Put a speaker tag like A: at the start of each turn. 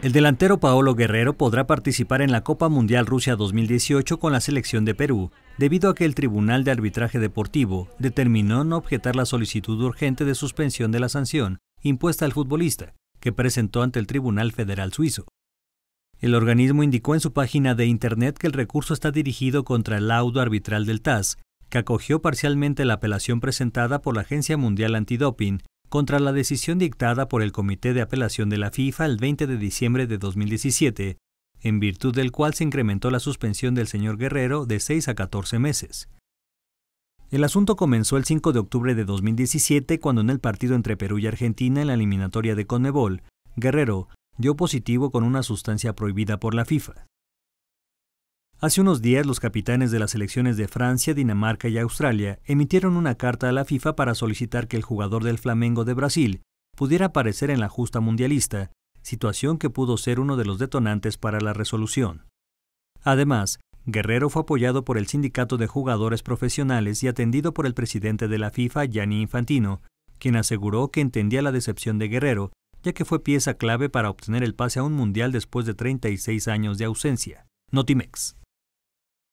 A: El delantero Paolo Guerrero podrá participar en la Copa Mundial Rusia 2018 con la selección de Perú, debido a que el Tribunal de Arbitraje Deportivo determinó no objetar la solicitud urgente de suspensión de la sanción impuesta al futbolista, que presentó ante el Tribunal Federal Suizo. El organismo indicó en su página de Internet que el recurso está dirigido contra el laudo arbitral del TAS, que acogió parcialmente la apelación presentada por la Agencia Mundial Antidoping contra la decisión dictada por el Comité de Apelación de la FIFA el 20 de diciembre de 2017, en virtud del cual se incrementó la suspensión del señor Guerrero de 6 a 14 meses. El asunto comenzó el 5 de octubre de 2017 cuando en el partido entre Perú y Argentina en la eliminatoria de Conebol, Guerrero dio positivo con una sustancia prohibida por la FIFA. Hace unos días los capitanes de las selecciones de Francia, Dinamarca y Australia emitieron una carta a la FIFA para solicitar que el jugador del Flamengo de Brasil pudiera aparecer en la justa mundialista, situación que pudo ser uno de los detonantes para la resolución. Además, Guerrero fue apoyado por el Sindicato de Jugadores Profesionales y atendido por el presidente de la FIFA, Gianni Infantino, quien aseguró que entendía la decepción de Guerrero, ya que fue pieza clave para obtener el pase a un mundial después de 36 años de ausencia. Notimex.